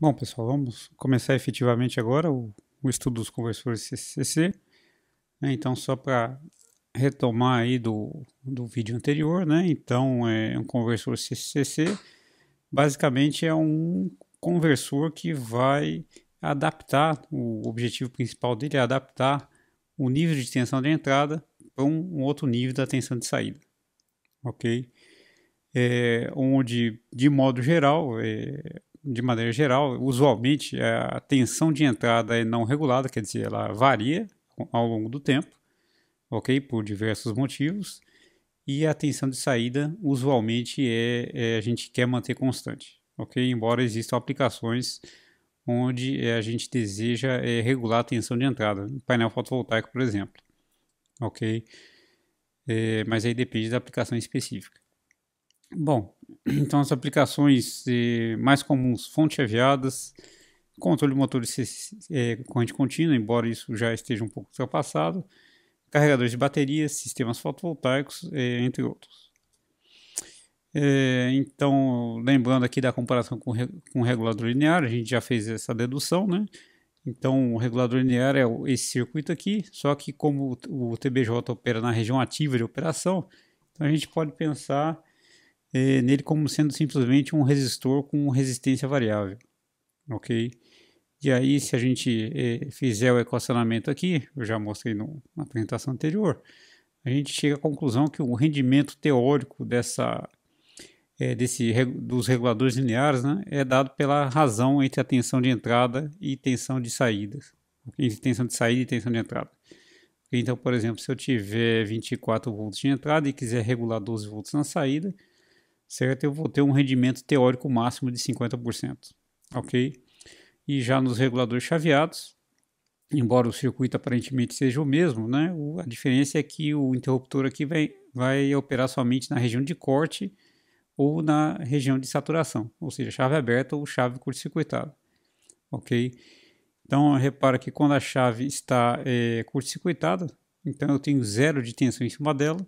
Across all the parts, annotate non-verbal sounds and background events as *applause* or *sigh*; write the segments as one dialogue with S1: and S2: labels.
S1: Bom, pessoal, vamos começar efetivamente agora o, o estudo dos conversores CCC. Né? Então, só para retomar aí do, do vídeo anterior, né? Então, é um conversor CCC basicamente é um conversor que vai adaptar, o objetivo principal dele é adaptar o nível de tensão de entrada para um, um outro nível da tensão de saída, ok? É, onde, de modo geral, é, de maneira geral, usualmente é, a tensão de entrada é não regulada, quer dizer, ela varia ao longo do tempo, ok? Por diversos motivos. E a tensão de saída, usualmente, é, é a gente quer manter constante, ok? Embora existam aplicações onde é, a gente deseja é, regular a tensão de entrada, no painel fotovoltaico, por exemplo, ok? É, mas aí depende da aplicação específica. Bom, *clears throat* Então, as aplicações mais comuns, fonte aviadas, controle motor de eh, eh, corrente contínua, embora isso já esteja um pouco ultrapassado, carregadores de baterias, sistemas fotovoltaicos, eh, entre outros. Eh, então, lembrando aqui da comparação com, com o regulador linear, a gente já fez essa dedução, né? Então, o regulador linear é esse circuito aqui, só que como o TBJ opera na região ativa de operação, então a gente pode pensar é, nele como sendo simplesmente um resistor com resistência variável, ok? E aí, se a gente é, fizer o equacionamento aqui, eu já mostrei no, na apresentação anterior, a gente chega à conclusão que o rendimento teórico dessa, é, desse, dos reguladores lineares né, é dado pela razão entre a tensão de entrada e tensão de saída. Entre tensão de saída e tensão de entrada. Então, por exemplo, se eu tiver 24 volts de entrada e quiser regular 12 volts na saída, certo? Eu vou ter um rendimento teórico máximo de 50%, ok? E já nos reguladores chaveados, embora o circuito aparentemente seja o mesmo, né? O, a diferença é que o interruptor aqui vai, vai operar somente na região de corte ou na região de saturação, ou seja, chave aberta ou chave curto-circuitada, ok? Então, repara que quando a chave está é, curto-circuitada, então eu tenho zero de tensão em cima dela,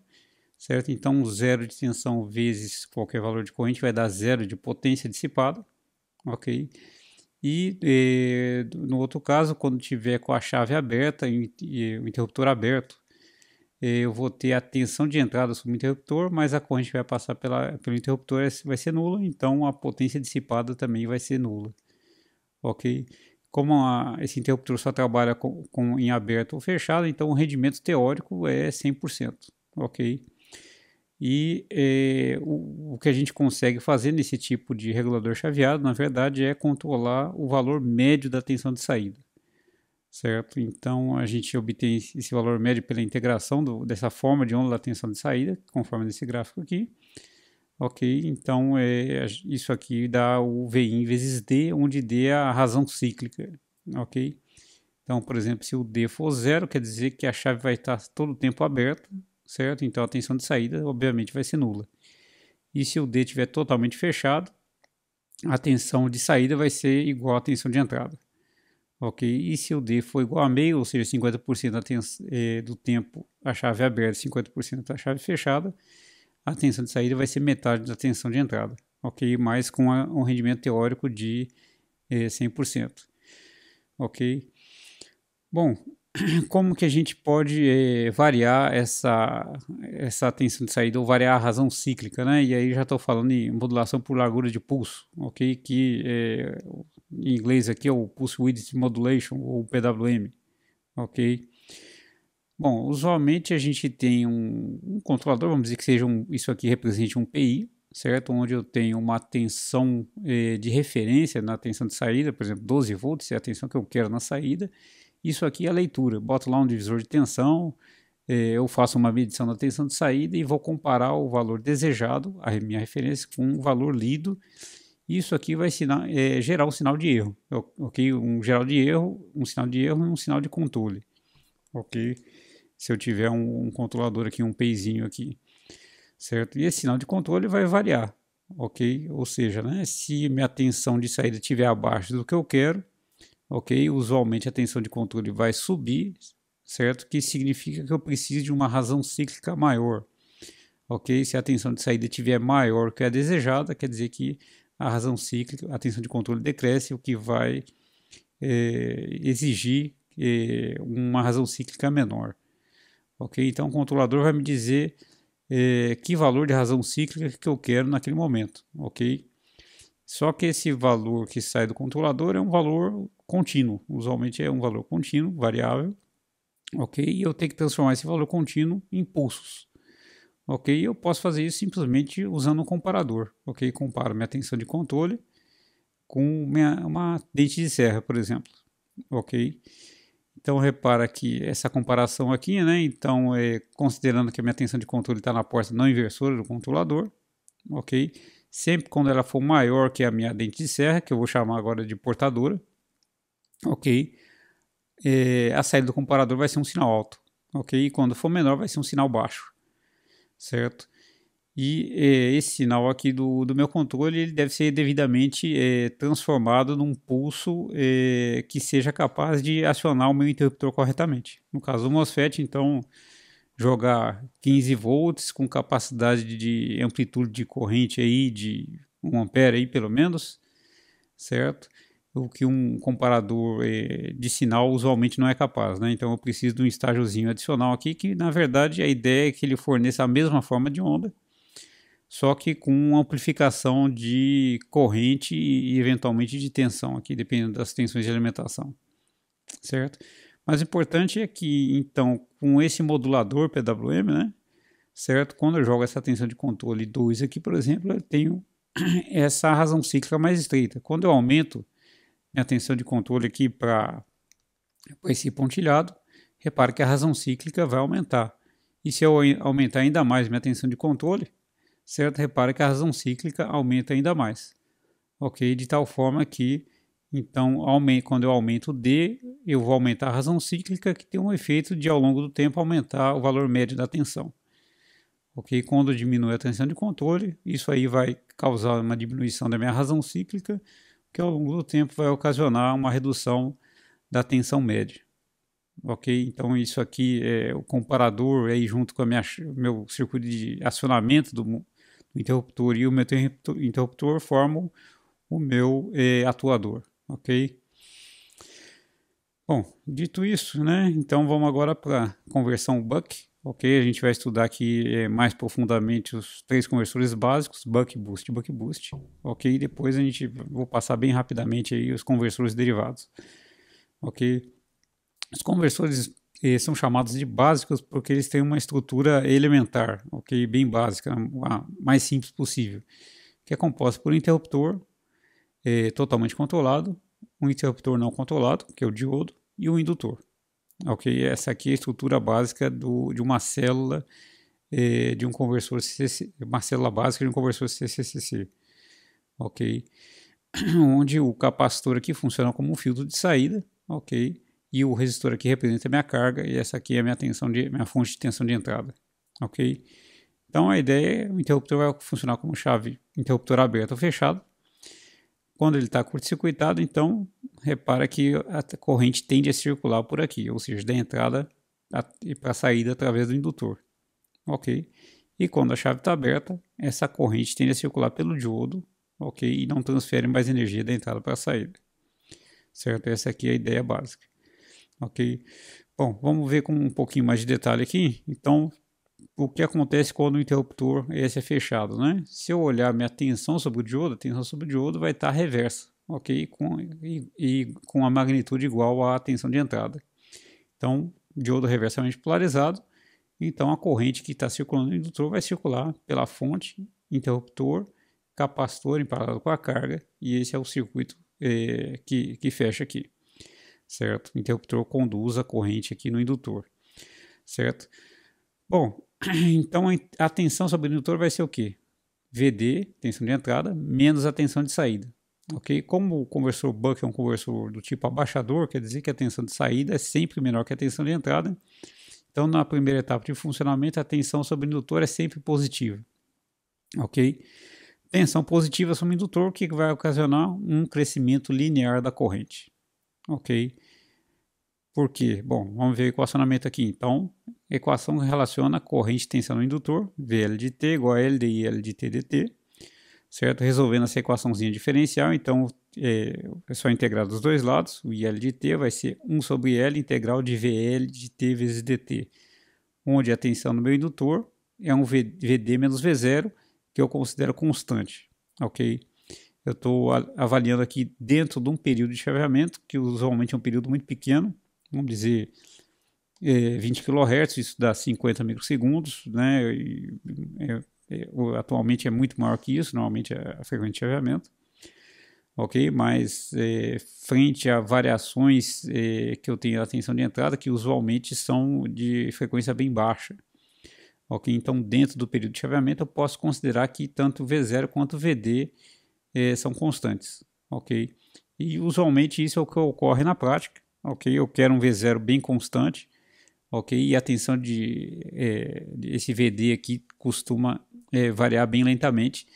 S1: certo? Então, zero de tensão vezes qualquer valor de corrente vai dar zero de potência dissipada, ok? E, eh, no outro caso, quando tiver com a chave aberta e, o interruptor aberto, eh, eu vou ter a tensão de entrada sobre o interruptor, mas a corrente que vai passar pela, pelo interruptor é, vai ser nula, então a potência dissipada também vai ser nula, ok? Como a, esse interruptor só trabalha com, com, em aberto ou fechado, então o rendimento teórico é 100%, ok? E é, o, o, que a gente consegue fazer nesse tipo de regulador chaveado, na verdade, é controlar o valor médio da tensão de saída. Certo? Então a gente obtém esse valor médio pela integração do, dessa forma de onda da tensão de saída, conforme nesse gráfico aqui. Ok, então é, isso aqui dá o VI vezes D, onde D é a razão cíclica. Ok? Então, por exemplo, se o D for zero, quer dizer que a chave vai estar todo o tempo aberta, certo? Então a tensão de saída, obviamente, vai ser nula. E se o D estiver totalmente fechado, a tensão de saída vai ser igual à tensão de entrada. Ok? E se o D for igual a meio, ou seja, 50% eh, do tempo a chave é aberta e 50% da chave fechada, a tensão de saída vai ser metade da tensão de entrada. Ok? Mas com a, um rendimento teórico de eh, 100%. Ok? Bom, *clears throat* como que a gente pode é, variar essa, essa tensão de saída ou variar a razão cíclica, né? E aí já estou falando em modulação por largura de pulso, ok? Que é, em inglês aqui é o Pulse Width Modulation ou PWM, ok? Bom, usualmente a gente tem um, um controlador, vamos dizer que seja um, isso aqui represente um PI, certo? Onde eu tenho uma tensão eh, de referência na tensão de saída, por exemplo, 12 volts é a tensão que eu quero na saída, isso aqui é a leitura. Boto lá um divisor de tensão, é, eu faço uma medição da tensão de saída e vou comparar o valor desejado, a minha referência, com o valor lido. Isso aqui vai sinal, é, gerar um sinal de erro, ok? Um geral de erro, um sinal de erro e um sinal de controle, ok? Se eu tiver um, um controlador aqui, um peizinho aqui, certo? E esse sinal de controle vai variar, ok? Ou seja, né, se minha tensão de saída estiver abaixo do que eu quero, ok? Usualmente a tensão de controle vai subir, certo? Que significa que eu preciso de uma razão cíclica maior, ok? Se a tensão de saída tiver maior que a desejada, quer dizer que a razão cíclica, a tensão de controle decresce, o que vai é, exigir é, uma razão cíclica menor, ok? Então o controlador vai me dizer é, que valor de razão cíclica que eu quero naquele momento, ok? Só que esse valor que sai do controlador é um valor contínuo. Usualmente é um valor contínuo, variável, ok? E eu tenho que transformar esse valor contínuo em pulsos, ok? Eu posso fazer isso simplesmente usando um comparador, ok? Comparo minha tensão de controle com minha, uma dente de serra, por exemplo, ok? Então repara que essa comparação aqui, né? Então é considerando que a minha tensão de controle está na porta não inversora do controlador, ok? Sempre quando ela for maior que a minha dente de serra, que eu vou chamar agora de portadora, ok? É, a saída do comparador vai ser um sinal alto, ok? E quando for menor, vai ser um sinal baixo, certo? E é, esse sinal aqui do, do meu controle ele deve ser devidamente é, transformado num pulso é, que seja capaz de acionar o meu interruptor corretamente. No caso do MOSFET, então, jogar 15 volts com capacidade de amplitude de corrente aí de 1 ampere aí pelo menos, certo? o que um comparador eh, de sinal usualmente não é capaz, né? Então eu preciso de um estágiozinho adicional aqui que, na verdade, a ideia é que ele forneça a mesma forma de onda, só que com amplificação de corrente e eventualmente de tensão aqui, dependendo das tensões de alimentação, certo? Mas o importante é que, então, com esse modulador PWM, né? Certo? Quando eu jogo essa tensão de controle 2 aqui, por exemplo, eu tenho *clears throat* essa razão cíclica mais estreita. Quando eu aumento minha tensão de controle aqui para esse pontilhado, repara que a razão cíclica vai aumentar. E se eu aumentar ainda mais minha tensão de controle, certo? Repara que a razão cíclica aumenta ainda mais. Ok? De tal forma que, então, quando eu aumento D, eu vou aumentar a razão cíclica, que tem um efeito de, ao longo do tempo, aumentar o valor médio da tensão. Ok? Quando diminui a tensão de controle, isso aí vai causar uma diminuição da minha razão cíclica, que ao longo do tempo vai ocasionar uma redução da tensão média. Ok? Então, isso aqui é o comparador aí junto com a minha, meu circuito de acionamento do, do interruptor e o meu interruptor formam o meu é, atuador. Ok? Bom, dito isso, né? Então vamos agora para a conversão buck. Ok, a gente vai estudar aqui eh, mais profundamente os três conversores básicos, buck boost, buck boost. Ok, depois a gente vou passar bem rapidamente aí os conversores derivados. Ok, os conversores eh, são chamados de básicos porque eles têm uma estrutura elementar, ok, bem básica, a mais simples possível, que é composta por um interruptor eh, totalmente controlado, um interruptor não controlado, que é o diodo, e o um indutor ok? Essa aqui é a estrutura básica do, de uma célula eh, de um conversor CCC, uma célula básica de um conversor CCC, ok? *clears throat* Onde o capacitor aqui funciona como um filtro de saída, ok? E o resistor aqui representa a minha carga e essa aqui é a minha tensão de minha fonte de tensão de entrada, ok? Então a ideia é o interruptor vai funcionar como chave interruptor aberto ou fechado, quando ele está curto-circuitado, então repara que a corrente tende a circular por aqui, ou seja, da entrada para a saída através do indutor. Ok? E quando a chave está aberta, essa corrente tende a circular pelo diodo, ok? E não transfere mais energia da entrada para a saída. Certo? Essa aqui é a ideia básica. Ok? Bom, vamos ver com um pouquinho mais de detalhe aqui. Então, o que acontece quando o interruptor esse é fechado, né? Se eu olhar minha tensão sobre o diodo, a tensão sobre o diodo vai estar reversa, ok? Com, e, e, com a magnitude igual à tensão de entrada. Então, diodo reversamente polarizado, então a corrente que está circulando no indutor vai circular pela fonte, interruptor, capacitor em paralelo com a carga, e esse é o circuito é, que, que fecha aqui, certo? O interruptor conduz a corrente aqui no indutor, certo? Bom, *clears throat* Então a tensão sobre o indutor vai ser o quê? VD, tensão de entrada, menos a tensão de saída. Ok? Como o conversor Buck é um conversor do tipo abaixador, quer dizer que a tensão de saída é sempre menor que a tensão de entrada. Então, na primeira etapa de funcionamento, a tensão sobre o indutor é sempre positiva. Ok? Tensão positiva sobre o indutor, que vai ocasionar um crescimento linear da corrente. Ok? Por quê? Bom, vamos ver o equacionamento aqui. Então, equação que relaciona a corrente tensão no indutor, VL de T igual a L de T dt, certo? Resolvendo essa equaçãozinha diferencial, então é, é só integrar dos dois lados, o IL de T vai ser 1 sobre L integral de VL de T vezes dt, onde a tensão no meu indutor é um v, VD menos V0, que eu considero constante, ok? Eu estou avaliando aqui dentro de um período de chaveamento, que usualmente é um período muito pequeno, vamos dizer é, 20 kHz, isso dá 50 microsegundos, né? E, é, é atualmente é muito maior que isso, normalmente é a frequência de chaveamento ok? Mas é, frente a variações é, que eu tenho na tensão de entrada, que usualmente são de frequência bem baixa, ok? Então, dentro do período de chaveamento, eu posso considerar que tanto V0 quanto VD é, são constantes, ok? E usualmente isso é o que ocorre na prática, ok? Eu quero um V0 bem constante, ok? E a tensão de, é, esse VD aqui costuma é, variar bem lentamente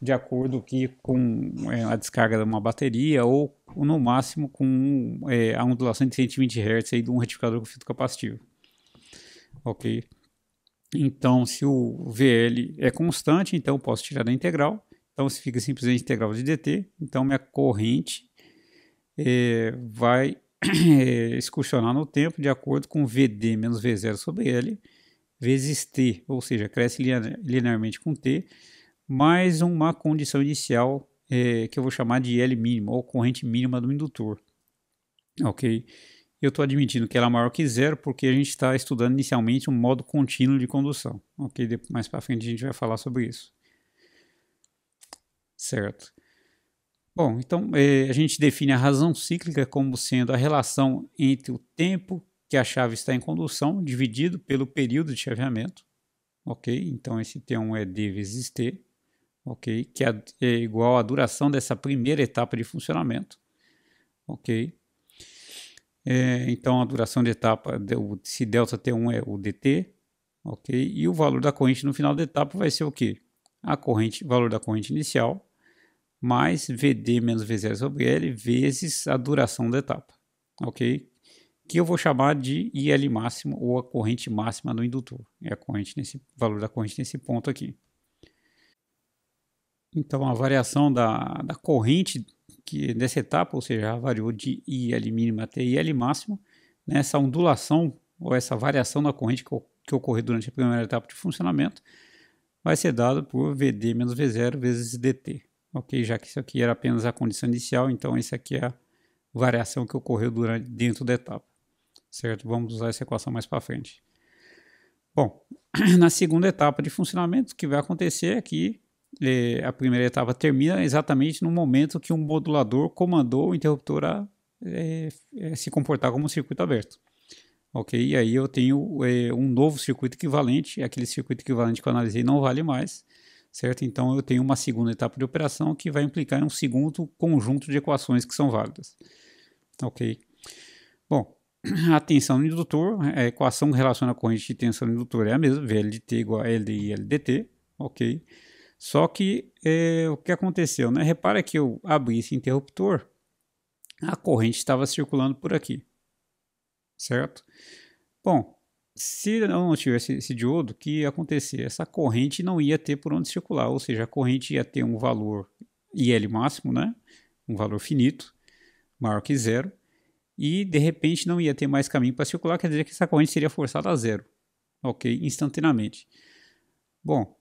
S1: de acordo que com é, a descarga de uma bateria ou, no máximo com é, a ondulação de 120 Hz aí de um retificador com filtro capacitivo, ok? Então, se o VL é constante, então eu posso tirar da integral. Então, se fica simplesmente integral de dt, então minha corrente é, vai eh, excursionar no tempo de acordo com VD menos V0 sobre L vezes T, ou seja, cresce linearmente com T, mais uma condição inicial é, que eu vou chamar de L mínimo, ou corrente mínima do indutor. Ok? Eu estou admitindo que ela é maior que zero porque a gente está estudando inicialmente um modo contínuo de condução. Ok? Mais para frente a gente vai falar sobre isso. Certo. Bom, então eh, a gente define a razão cíclica como sendo a relação entre o tempo que a chave está em condução dividido pelo período de chaveamento, ok? Então esse T1 é D vezes T, ok? Que é, é igual à duração dessa primeira etapa de funcionamento, ok? É, então a duração de etapa, se delta T1 é o DT, ok? E o valor da corrente no final da etapa vai ser o quê? A corrente, valor da corrente inicial mais VD menos V0 sobre L vezes a duração da etapa, ok? Que eu vou chamar de IL máximo ou a corrente máxima no indutor. É a corrente nesse valor da corrente nesse ponto aqui. Então a variação da, da corrente que nessa etapa, ou seja, variou de IL mínimo até IL máximo, nessa ondulação ou essa variação da corrente que, que ocorre durante a primeira etapa de funcionamento, vai ser dada por VD menos V0 vezes DT ok? Já que isso aqui era apenas a condição inicial, então isso aqui é a variação que ocorreu durante, dentro da etapa, certo? Vamos usar essa equação mais para frente. Bom, *clears throat* na segunda etapa de funcionamento, o que vai acontecer é que é, a primeira etapa termina exatamente no momento que um modulador comandou o interruptor a é, é, se comportar como um circuito aberto. Ok, e aí eu tenho um novo circuito equivalente, aquele circuito equivalente que eu analisei não vale mais, certo? Então eu tenho uma segunda etapa de operação que vai implicar em um segundo conjunto de equações que são válidas. Ok? Bom, *clears throat* a tensão no indutor, a equação que relaciona a corrente de tensão no indutor é a mesma, VLDT igual a LDI LDT, ok? Só que é, o que aconteceu, né? Repara que eu abri esse interruptor, a corrente estava circulando por aqui, certo? Bom, se não tivesse esse diodo, o que ia acontecer? Essa corrente não ia ter por onde circular, ou seja, a corrente ia ter um valor IL máximo, né? um valor finito, maior que zero, e de repente não ia ter mais caminho para circular, quer dizer que essa corrente seria forçada a zero, ok? Instantaneamente. Bom,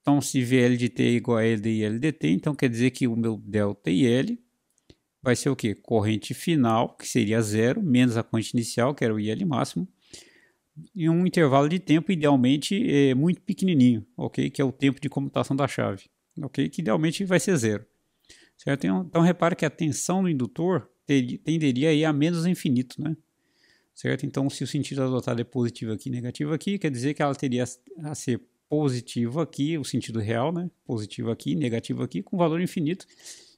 S1: então se VL de T é igual a L de IL dt, então quer dizer que o meu delta IL vai ser o quê? Corrente final, que seria zero, menos a corrente inicial, que era o IL máximo, em um intervalo de tempo, idealmente, é, muito pequenininho, ok? Que é o tempo de comutação da chave, ok? Que idealmente vai ser zero, certo? Então, então repare que a tensão do indutor tenderia tenderia ir a menos infinito, né? Certo? Então, se o sentido adotado é positivo aqui e negativo aqui, quer dizer que ela teria a ser positiva aqui, o sentido real, né? Positivo aqui, negativo aqui, com valor infinito.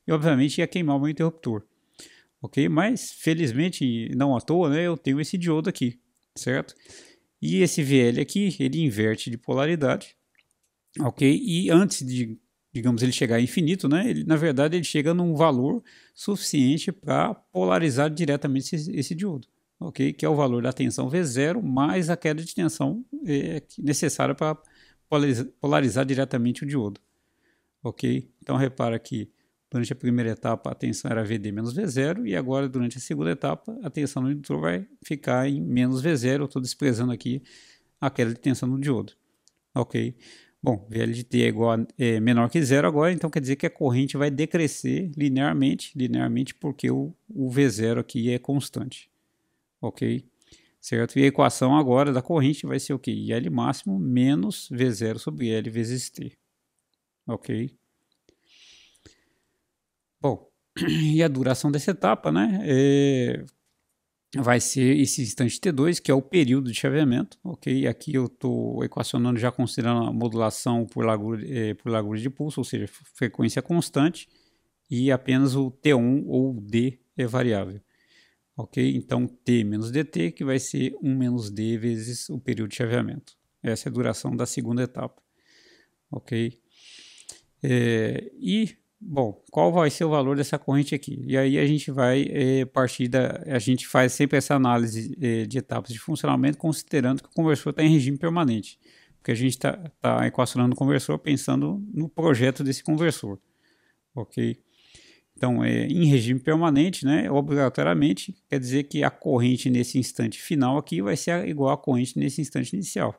S1: E, obviamente, ia queimar o meu interruptor. Ok? Mas, felizmente, não à toa, né? Eu tenho esse diodo aqui certo? E esse VL aqui, ele inverte de polaridade, ok? E antes de, digamos, ele chegar a infinito, né? Ele, na verdade, ele chega num valor suficiente para polarizar diretamente esse, esse diodo, ok? Que é o valor da tensão V0 mais a queda de tensão é, necessária para polarizar, polarizar diretamente o diodo, ok? Então, repara que Durante a primeira etapa, a tensão era Vd menos V0, e agora, durante a segunda etapa, a tensão no indutor vai ficar em menos V0. Eu estou desprezando aqui a queda de tensão no diodo. Ok? Bom, VL de T é, igual a, é menor que zero agora, então quer dizer que a corrente vai decrescer linearmente, linearmente porque o, o V0 aqui é constante. Ok? Certo? E a equação agora da corrente vai ser o quê? IL máximo menos V0 sobre L vezes T. Ok? Bom, *clears throat* e a duração dessa etapa, né? É, vai ser esse instante T2, que é o período de chaveamento, ok? Aqui eu estou equacionando já considerando a modulação por largura, é, por largura de pulso, ou seja, frequência constante, e apenas o T1 ou D é variável. Ok? Então, T menos DT, que vai ser 1 menos D vezes o período de chaveamento. Essa é a duração da segunda etapa. Ok? É, e bom, qual vai ser o valor dessa corrente aqui? E aí a gente vai é, partir da. A gente faz sempre essa análise é, de etapas de funcionamento, considerando que o conversor está em regime permanente. Porque a gente está tá equacionando o conversor pensando no projeto desse conversor. Ok? Então, é, em regime permanente, né, obrigatoriamente, quer dizer que a corrente nesse instante final aqui vai ser igual à corrente nesse instante inicial.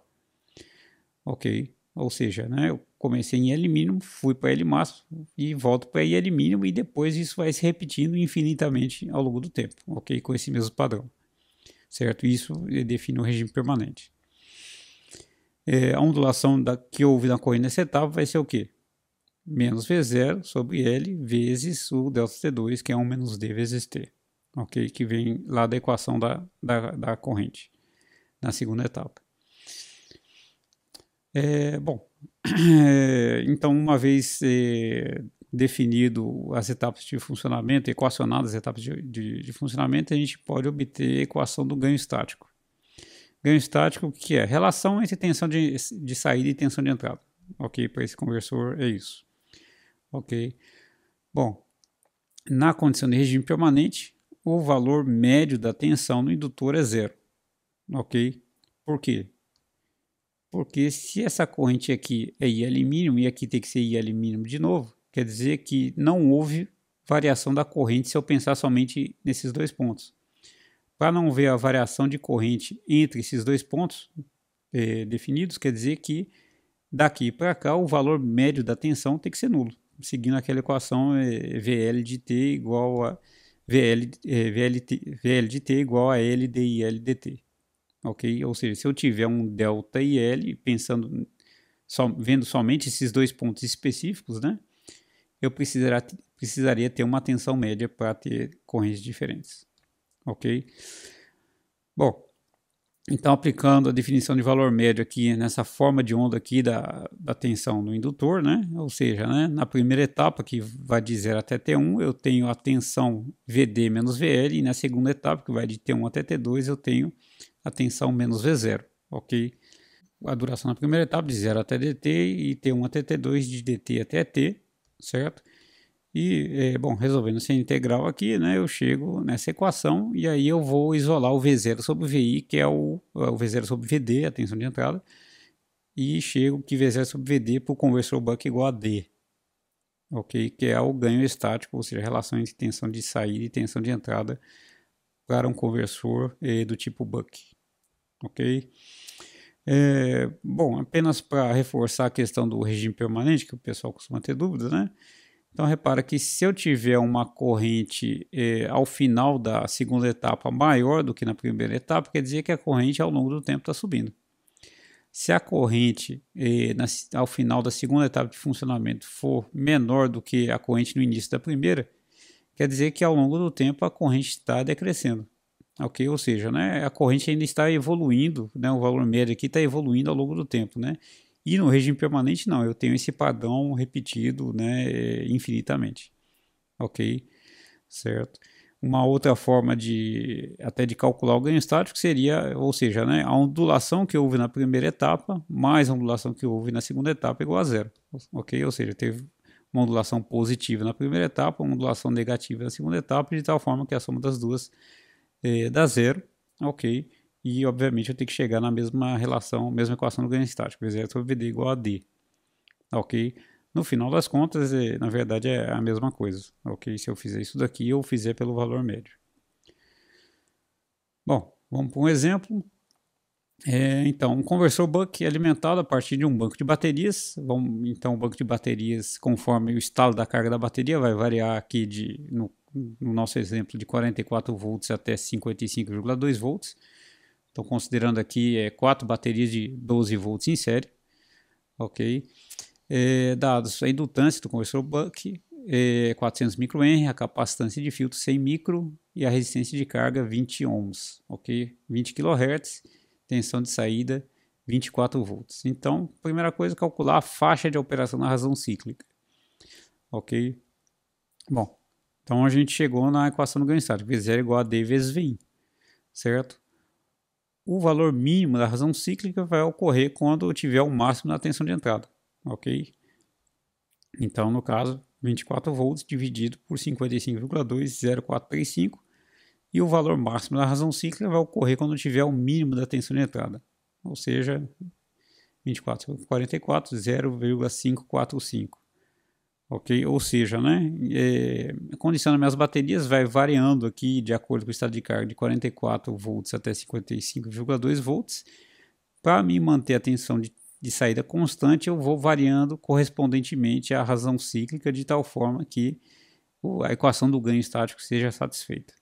S1: Ok? Ou seja, né, eu comecei em L mínimo, fui para L máximo e volto para L mínimo e depois isso vai se repetindo infinitamente ao longo do tempo, ok? Com esse mesmo padrão, certo? Isso define o regime permanente. É, a ondulação da, que houve na corrente nessa etapa vai ser o quê? Menos V0 sobre L vezes o delta T2, que é 1 menos D vezes T, ok? Que vem lá da equação da, da, da corrente, na segunda etapa. É, bom, *clears throat* então, uma vez é, definido as etapas de funcionamento, equacionadas as etapas de, de, de, funcionamento, a gente pode obter a equação do ganho estático. Ganho estático, o que é relação entre tensão de, de saída e tensão de entrada. Ok, para esse conversor é isso. Ok. Bom, na condição de regime permanente, o valor médio da tensão no indutor é zero. Ok? Por quê? Porque se essa corrente aqui é IL mínimo e aqui tem que ser IL mínimo de novo, quer dizer que não houve variação da corrente se eu pensar somente nesses dois pontos. Para não ver a variação de corrente entre esses dois pontos é, definidos, quer dizer que daqui para cá o valor médio da tensão tem que ser nulo, seguindo aquela equação é, VL de T igual a VL, é, VLT, VL de T igual a L de IL dt ok? Ou seja, se eu tiver um delta IL, pensando, vendo somente esses dois pontos específicos, né? Eu precisaria ter uma tensão média para ter correntes diferentes, ok? Bom, então aplicando a definição de valor médio aqui nessa forma de onda aqui da, da tensão no indutor, né? Ou seja, né, na primeira etapa que vai de 0 até T1 eu tenho a tensão VD menos VL e na segunda etapa que vai de T1 até T2 eu tenho a tensão menos V0, ok? A duração na primeira etapa de 0 até dt e T1 até T2 de dt até t, certo? E, é, bom, resolvendo essa integral aqui, né, eu chego nessa equação e aí eu vou isolar o V0 sobre VI, que é o, é o V0 sobre VD, a tensão de entrada, e chego que V0 sobre VD para o conversor buck igual a D, ok? Que é o ganho estático, ou seja, a relação entre tensão de saída e tensão de entrada para um conversor é, do tipo buck ok? É, bom, apenas para reforçar a questão do regime permanente, que o pessoal costuma ter dúvidas, né? Então, repara que se eu tiver uma corrente é, ao final da segunda etapa maior do que na primeira etapa, quer dizer que a corrente ao longo do tempo está subindo. Se a corrente é, na, ao final da segunda etapa de funcionamento for menor do que a corrente no início da primeira, quer dizer que ao longo do tempo a corrente está decrescendo ok? Ou seja, né, a corrente ainda está evoluindo, né, o valor médio aqui está evoluindo ao longo do tempo, né? E no regime permanente não, eu tenho esse padrão repetido, né, eh, infinitamente, ok? Certo? Uma outra forma de até de calcular o ganho estático seria, ou seja, né, a ondulação que houve na primeira etapa mais a ondulação que houve na segunda etapa é igual a zero, ok? Ou seja, teve uma ondulação positiva na primeira etapa, uma ondulação negativa na segunda etapa, de tal forma que a soma das duas eh, dá zero, ok. E, obviamente, eu tenho que chegar na mesma relação, mesma equação do ganho estático, que é sobre VD igual a D, ok? No final das contas, é, na verdade, é a mesma coisa, ok? Se eu fizer isso daqui, eu fizer pelo valor médio. Bom, vamos para um exemplo. É, então, um conversor buck é alimentado a partir de um banco de baterias. Vamos, então, o banco de baterias, conforme o estado da carga da bateria, vai variar aqui de, no, no nosso exemplo de 44 volts até 55,2 volts. Estou considerando aqui é, quatro baterias de 12 volts em série. Ok. É, dados a indutância do conversor buck, é, 400 microenre, a capacitância de filtro 100 micro e a resistência de carga 20 ohms, ok? 20 kHz tensão de saída 24 volts. Então, primeira coisa, calcular a faixa de operação na razão cíclica. Ok? Bom, então a gente chegou na equação do ganho estático, V0 igual a D vezes Vin, certo? O valor mínimo da razão cíclica vai ocorrer quando tiver o máximo da tensão de entrada, ok? Então, no caso, 24 volts dividido por 55,20435, e o valor máximo da razão cíclica vai ocorrer quando tiver o mínimo da tensão de entrada, ou seja, 2444, 0,545. Ok? Ou seja, né, é, condicionando minhas baterias vai variando aqui de acordo com o estado de carga de 44 volts até 55,2 volts. Para me manter a tensão de, de saída constante, eu vou variando correspondentemente à razão cíclica de tal forma que a equação do ganho estático seja satisfeita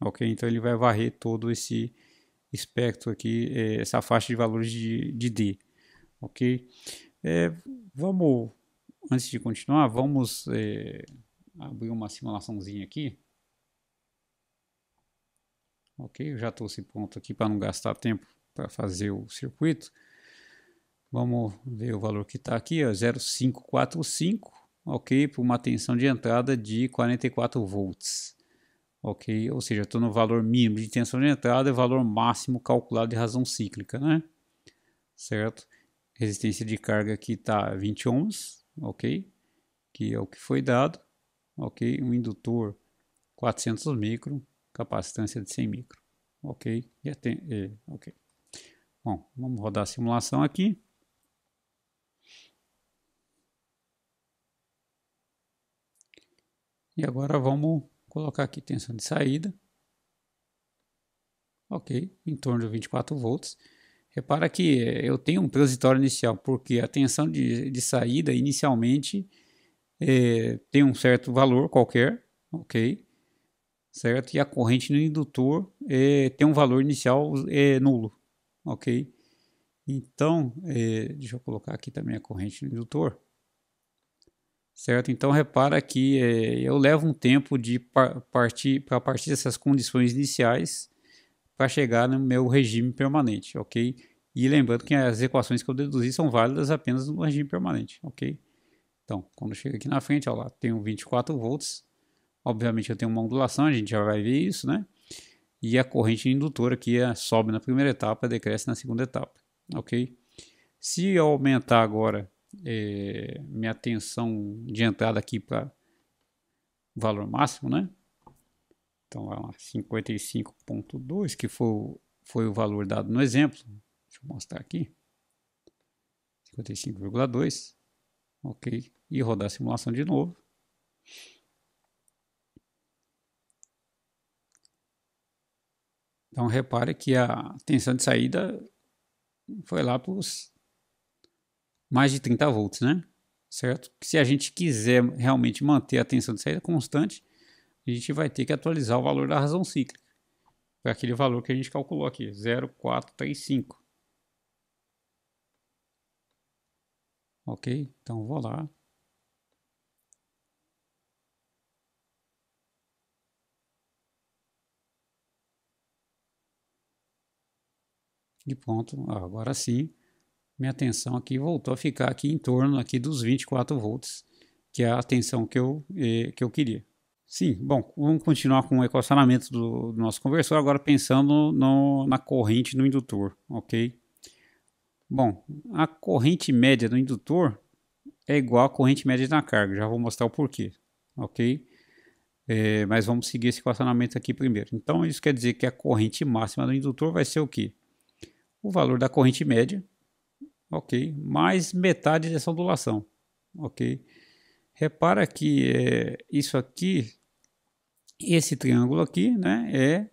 S1: ok? Então ele vai varrer todo esse espectro aqui, é, essa faixa de valores de, de D, ok? É, vamos, antes de continuar, vamos é, abrir uma simulaçãozinha aqui. Ok, eu já trouxe ponto aqui para não gastar tempo para fazer o circuito. Vamos ver o valor que está aqui, 0,545, ok, para uma tensão de entrada de 44 volts ok? Ou seja, estou no valor mínimo de tensão de entrada e valor máximo calculado de razão cíclica, né? Certo? Resistência de carga aqui está 20 ohms, ok? Que é o que foi dado, ok? Um indutor 400 micro, capacitância de 100 micro, ok? E é, ok. Bom, vamos rodar a simulação aqui. E agora vamos colocar aqui tensão de saída. Ok, em torno de 24 volts. Repara que eh, eu tenho um transitório inicial, porque a tensão de, de saída inicialmente é, tem um certo valor qualquer, ok? Certo? E a corrente no indutor é, tem um valor inicial é, nulo, ok? Então, deixa eu colocar aqui também a corrente no indutor certo? Então repara que é, eu levo um tempo de par partir para partir dessas condições iniciais para chegar no meu regime permanente, ok? E lembrando que as equações que eu deduzi são válidas apenas no regime permanente, ok? Então, quando chega aqui na frente, lá, tenho 24 volts. Obviamente eu tenho uma ondulação, a gente já vai ver isso, né? E a corrente indutora aqui é, sobe na primeira etapa, decresce na segunda etapa, ok? Se eu aumentar agora é, minha atenção de entrada aqui para o valor máximo, né? Então, é 55.2, que foi, foi o valor dado no exemplo. Deixa eu mostrar aqui. 55,2. Ok. E rodar a simulação de novo. Então, repare que a tensão de saída foi lá para os mais de 30 volts, né? Certo? Se a gente quiser realmente manter a tensão de saída constante, a gente vai ter que atualizar o valor da razão cíclica para é aquele valor que a gente calculou aqui, 0,435. Ok, então vou lá. E pronto, agora sim minha tensão aqui voltou a ficar aqui em torno aqui dos 24 volts, que é a tensão que eu, eh, que eu queria. Sim, bom, vamos continuar com o equacionamento do, do nosso conversor, agora pensando no, na corrente no indutor, ok? Bom, a corrente média do indutor é igual à corrente média na carga, já vou mostrar o porquê, ok? É, mas vamos seguir esse equacionamento aqui primeiro. Então, isso quer dizer que a corrente máxima do indutor vai ser o quê? O valor da corrente média, ok, mais metade dessa ondulação, ok. Repara que é, isso aqui, esse triângulo aqui, né, é,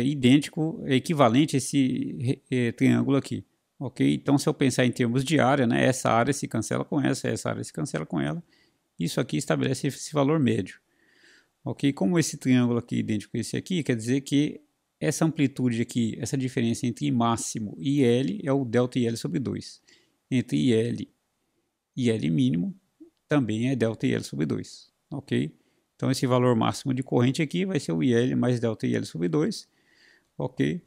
S1: é idêntico, é equivalente a esse é, triângulo aqui, ok. Então, se eu pensar em termos de área, né, essa área se cancela com essa, essa área se cancela com ela, isso aqui estabelece esse valor médio. Ok, como esse triângulo aqui é idêntico a esse aqui, quer dizer que essa amplitude aqui, essa diferença entre máximo e IL é o delta IL sobre 2. Entre IL e IL mínimo também é delta IL sobre 2, ok? Então esse valor máximo de corrente aqui vai ser o IL mais delta IL sobre 2, ok?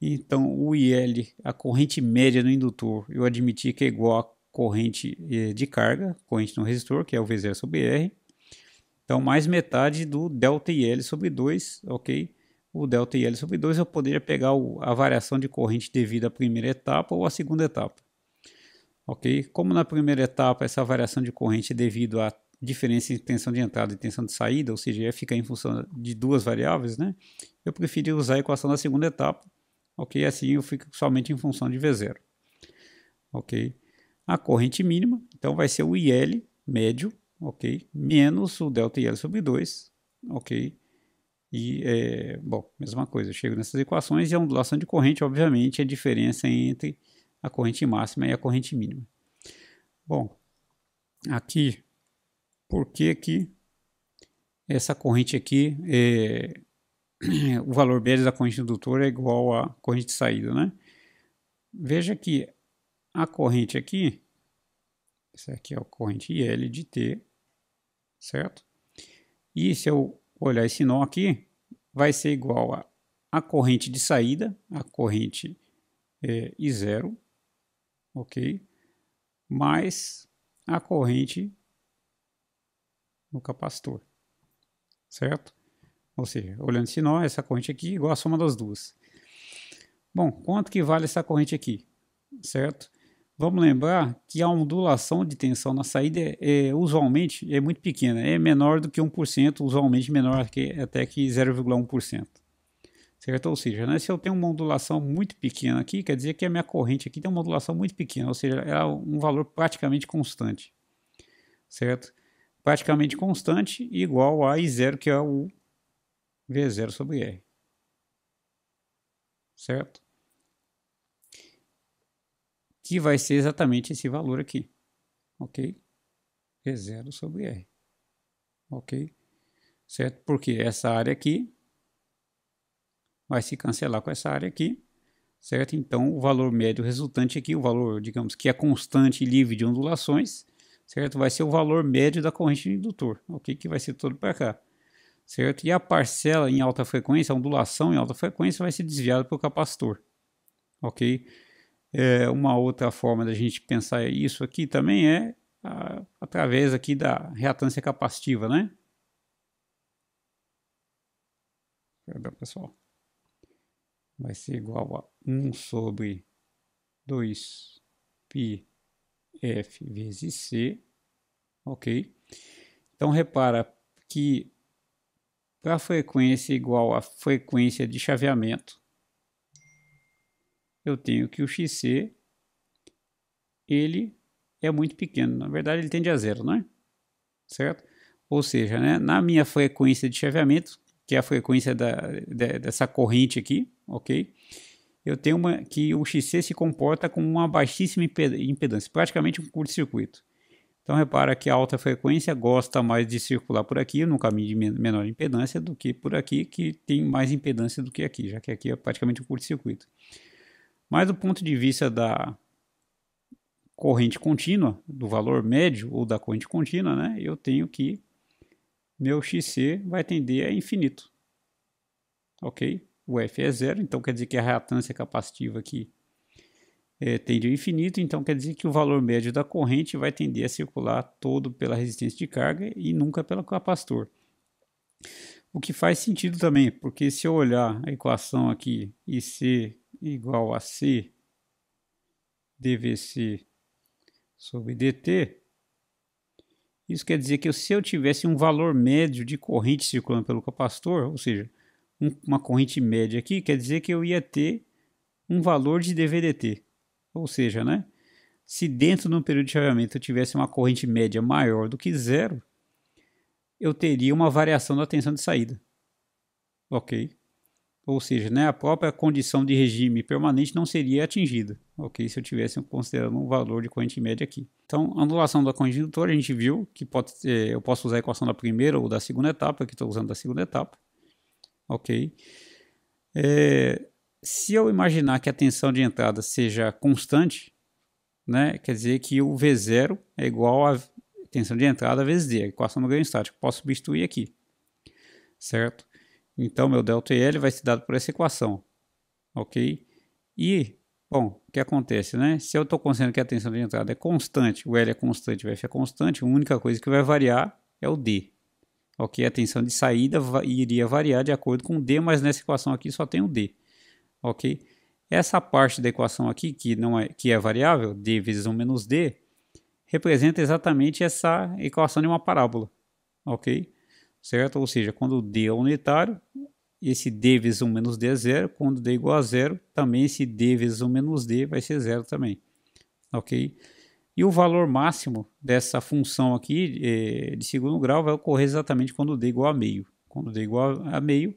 S1: Então o IL, a corrente média no indutor, eu admiti que é igual à corrente eh, de carga, corrente no resistor, que é o V0 sobre R. Então mais metade do delta IL sobre 2, ok? o delta IL sobre 2, eu poderia pegar o, a variação de corrente devido à primeira etapa ou à segunda etapa. Ok? Como na primeira etapa essa variação de corrente é devido à diferença em tensão de entrada e tensão de saída, ou seja, ia ficar em função de duas variáveis, né? Eu prefiro usar a equação da segunda etapa, ok? Assim eu fico somente em função de V0, ok? A corrente mínima, então vai ser o IL médio, ok? Menos o delta IL sobre 2, ok? E, é, bom, mesma coisa, eu chego nessas equações e é a ondulação de corrente, obviamente, é a diferença entre a corrente máxima e a corrente mínima. Bom, aqui, por que que essa corrente aqui, é, *clears throat* o valor médio da corrente indutora é igual à corrente de saída, né? Veja que a corrente aqui, essa aqui é a corrente IL de T, certo? E se eu é olhar esse nó aqui, vai ser igual a, a corrente de saída, a corrente é, I0, ok? Mais a corrente no capacitor, certo? Ou seja, olhando esse nó, essa corrente aqui é igual a soma das duas. Bom, quanto que vale essa corrente aqui, certo? Vamos lembrar que a ondulação de tensão na saída é, é usualmente é muito pequena, é menor do que 1%, usualmente menor que, até que 0,1%. Certo? Ou seja, né, se eu tenho uma ondulação muito pequena aqui, quer dizer que a minha corrente aqui tem uma ondulação muito pequena, ou seja, é um valor praticamente constante. Certo? Praticamente constante igual a I0, que é o V0 sobre R. Certo? que vai ser exatamente esse valor aqui, ok? É zero sobre R, ok? Certo? Porque essa área aqui vai se cancelar com essa área aqui, certo? Então, o valor médio resultante aqui, o valor, digamos, que é constante e livre de ondulações, certo? Vai ser o valor médio da corrente do indutor, ok? Que vai ser todo para cá, certo? E a parcela em alta frequência, a ondulação em alta frequência vai ser desviada o capacitor, ok? É, uma outra forma da gente pensar isso aqui também é a, através aqui da reatância capacitiva, né? Perdão, pessoal. Vai ser igual a 1 sobre 2 πf F vezes C, ok? Então, repara que para a frequência é igual à frequência de chaveamento eu tenho que o xc ele é muito pequeno. Na verdade, ele tende a zero, não é? Certo? Ou seja, né, na minha frequência de chaveamento, que é a frequência da, de, dessa corrente aqui, ok? Eu tenho uma que o XC se comporta como uma baixíssima impedância, praticamente um curto-circuito. Então repara que a alta frequência gosta mais de circular por aqui, no caminho de menor impedância, do que por aqui, que tem mais impedância do que aqui, já que aqui é praticamente um curto-circuito. Mas do ponto de vista da corrente contínua, do valor médio ou da corrente contínua, né, eu tenho que meu xc vai tender a infinito. Ok? O f é zero, então quer dizer que a reatância capacitiva aqui é, tende ao infinito, então quer dizer que o valor médio da corrente vai tender a circular todo pela resistência de carga e nunca pelo capacitor. O que faz sentido também, porque se eu olhar a equação aqui e ser igual a C dvc sobre dt, isso quer dizer que se eu tivesse um valor médio de corrente circulando pelo capacitor, ou seja, um, uma corrente média aqui, quer dizer que eu ia ter um valor de dvdt. Ou seja, né, se dentro de um período de chaveamento eu tivesse uma corrente média maior do que zero, eu teria uma variação da tensão de saída. Ok? ou seja, né, a própria condição de regime permanente não seria atingida, ok? Se eu tivesse considerando um valor de corrente média aqui. Então, a anulação da corrente indutora, a gente viu que pode, eh, eu posso usar a equação da primeira ou da segunda etapa, que estou usando da segunda etapa, ok? É, se eu imaginar que a tensão de entrada seja constante, né, quer dizer que o V0 é igual à tensão de entrada vezes D, a equação do ganho estático, posso substituir aqui, certo? Então, meu ΔL vai ser dado por essa equação, ok? E, bom, o que acontece, né? Se eu estou considerando que a tensão de entrada é constante, o L é constante, o F é constante, a única coisa que vai variar é o D, ok? A tensão de saída iria variar de acordo com o D, mas nessa equação aqui só tem o D, ok? Essa parte da equação aqui, que, não é, que é variável, D vezes 1 menos D, representa exatamente essa equação de uma parábola, ok? certo? Ou seja, quando D é unitário, esse D vezes 1 menos D é zero. Quando D é igual a zero, também esse D vezes 1 menos D vai ser zero também, ok? E o valor máximo dessa função aqui é, de segundo grau vai ocorrer exatamente quando D é igual a meio. Quando D é igual a meio,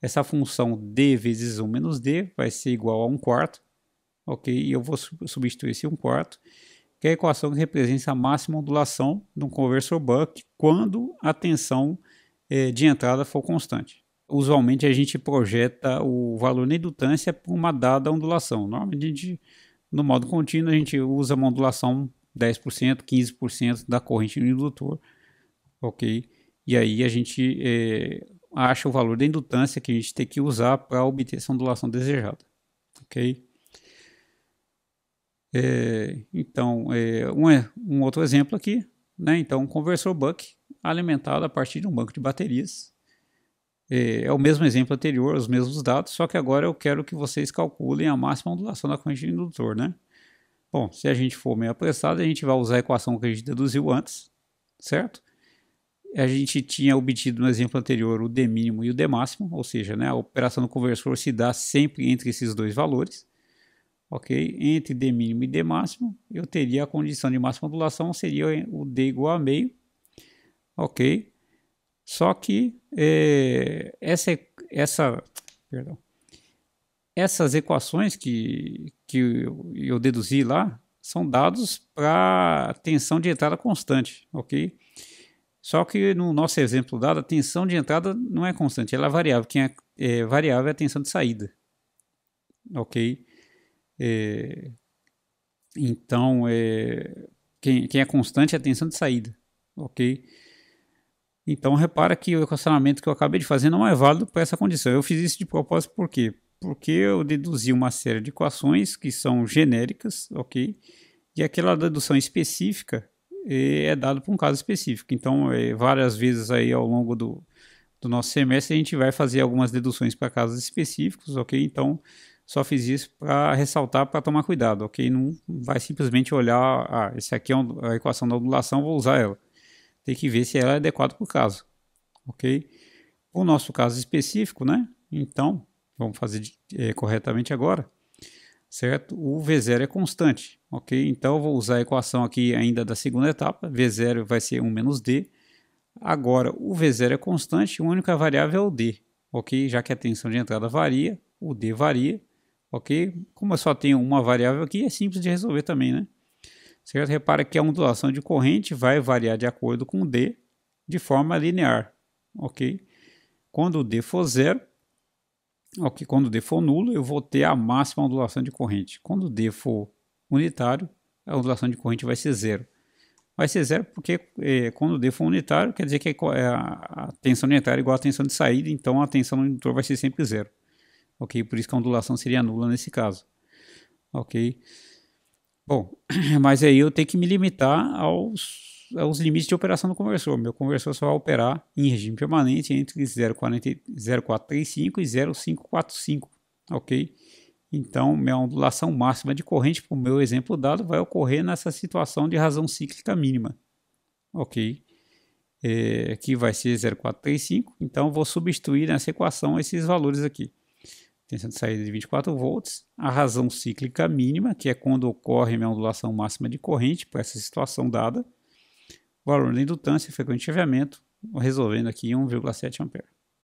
S1: essa função D vezes 1 menos D vai ser igual a 1 quarto, ok? E eu vou substituir esse 1 quarto, que é a equação que representa a máxima ondulação de um conversor Buck quando a tensão é, de entrada for constante. Usualmente a gente projeta o valor na indutância por uma dada ondulação. Normalmente a gente, no modo contínuo, a gente usa uma ondulação 10%, 15% da corrente no indutor, ok? E aí a gente é, acha o valor da indutância que a gente tem que usar para obter essa ondulação desejada, ok? É, então, é, um, um outro exemplo aqui, né? Então, um conversor buck alimentado a partir de um banco de baterias. É, é, o mesmo exemplo anterior, os mesmos dados, só que agora eu quero que vocês calculem a máxima ondulação da corrente de indutor, né? Bom, se a gente for meio apressado, a gente vai usar a equação que a gente deduziu antes, certo? A gente tinha obtido no exemplo anterior o D mínimo e o D máximo, ou seja, né, a operação do conversor se dá sempre entre esses dois valores. Ok? Entre D mínimo e D máximo, eu teria a condição de máxima ondulação, seria o D igual a meio, ok? Só que é, essa, essa, perdão, essas equações que, que eu, deduzi lá são dados para tensão de entrada constante, ok? Só que no nosso exemplo dado, a tensão de entrada não é constante, ela é variável. Quem é, é variável é a tensão de saída, ok? É, então, é, quem, quem é constante é a tensão de saída, ok? Então repara que o equacionamento que eu acabei de fazer não é válido para essa condição. Eu fiz isso de propósito por quê? Porque eu deduzi uma série de equações que são genéricas, ok? E aquela dedução específica eh, é dada para um caso específico. Então, eh, várias vezes aí ao longo do, do nosso semestre a gente vai fazer algumas deduções para casos específicos, ok? Então, só fiz isso para ressaltar, para tomar cuidado, ok? Não vai simplesmente olhar, ah, esse aqui é a equação da ondulação, vou usar ela tem que ver se ela é adequada para o caso, ok? O nosso caso específico, né? Então, vamos fazer é, corretamente agora, certo? O V0 é constante, ok? Então, eu vou usar a equação aqui ainda da segunda etapa, V0 vai ser 1 menos D. Agora, o V0 é constante, a única variável é o D, ok? Já que a tensão de entrada varia, o D varia, ok? Como eu só tenho uma variável aqui, é simples de resolver também, né? Certo? Repara que a ondulação de corrente vai variar de acordo com D de forma linear, ok? Quando o D for zero, ok? Quando o D for nulo, eu vou ter a máxima ondulação de corrente. Quando o D for unitário, a ondulação de corrente vai ser zero. Vai ser zero porque eh, quando o D for unitário, quer dizer que é é a, a tensão unitária é igual à tensão de saída, então a tensão no indutor vai ser sempre zero. Ok? Por isso que a ondulação seria nula nesse caso. Ok? Bom, *clears throat* mas aí eu tenho que me limitar aos, aos limites de operação do conversor. Meu conversor só vai operar em regime permanente entre 0435 e 0545, ok? Então, minha ondulação máxima de corrente, para o meu exemplo dado, vai ocorrer nessa situação de razão cíclica mínima, ok? É, que vai ser 0435, então vou substituir nessa equação esses valores aqui tensão de saída de 24 volts, a razão cíclica mínima, que é quando ocorre minha ondulação máxima de corrente para essa situação dada, valor da indutância, frequente de chaveamento, resolvendo aqui 1,7 A.